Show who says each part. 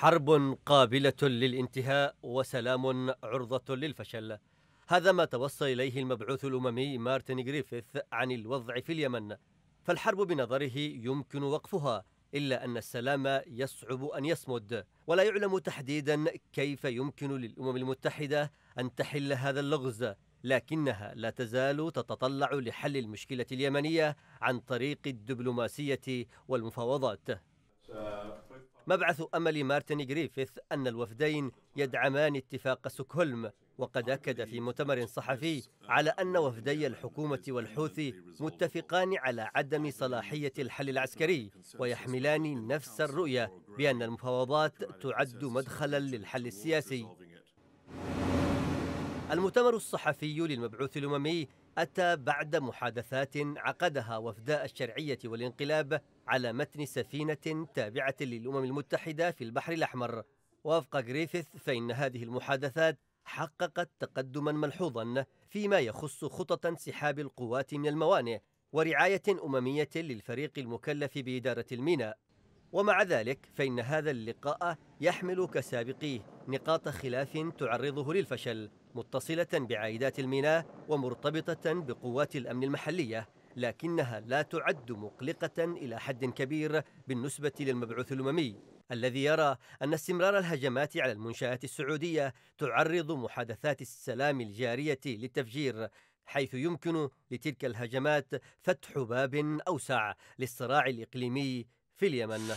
Speaker 1: حرب قابلة للانتهاء وسلام عرضة للفشل هذا ما توصل إليه المبعوث الأممي مارتن غريفيث عن الوضع في اليمن فالحرب بنظره يمكن وقفها إلا أن السلام يصعب أن يصمد ولا يعلم تحديدا كيف يمكن للأمم المتحدة أن تحل هذا اللغز لكنها لا تزال تتطلع لحل المشكلة اليمنية عن طريق الدبلوماسية والمفاوضات مبعث أمل مارتن جريفيث أن الوفدين يدعمان اتفاق سوكهولم وقد أكد في مؤتمر صحفي على أن وفدي الحكومة والحوثي متفقان على عدم صلاحية الحل العسكري ويحملان نفس الرؤية بأن المفاوضات تعد مدخلا للحل السياسي المؤتمر الصحفي للمبعوث الأممي أتى بعد محادثات عقدها وفداء الشرعية والانقلاب على متن سفينة تابعة للأمم المتحدة في البحر الأحمر وفق غريفيث فإن هذه المحادثات حققت تقدما ملحوظا فيما يخص خطط انسحاب القوات من الموانئ ورعاية أممية للفريق المكلف بإدارة الميناء ومع ذلك فإن هذا اللقاء يحمل كسابقيه نقاط خلاف تعرضه للفشل متصلة بعائدات الميناء ومرتبطة بقوات الأمن المحلية لكنها لا تعد مقلقة إلى حد كبير بالنسبة للمبعوث الأممي الذي يرى أن استمرار الهجمات على المنشآت السعودية تعرض محادثات السلام الجارية للتفجير حيث يمكن لتلك الهجمات فتح باب أوسع للصراع الإقليمي في اليمن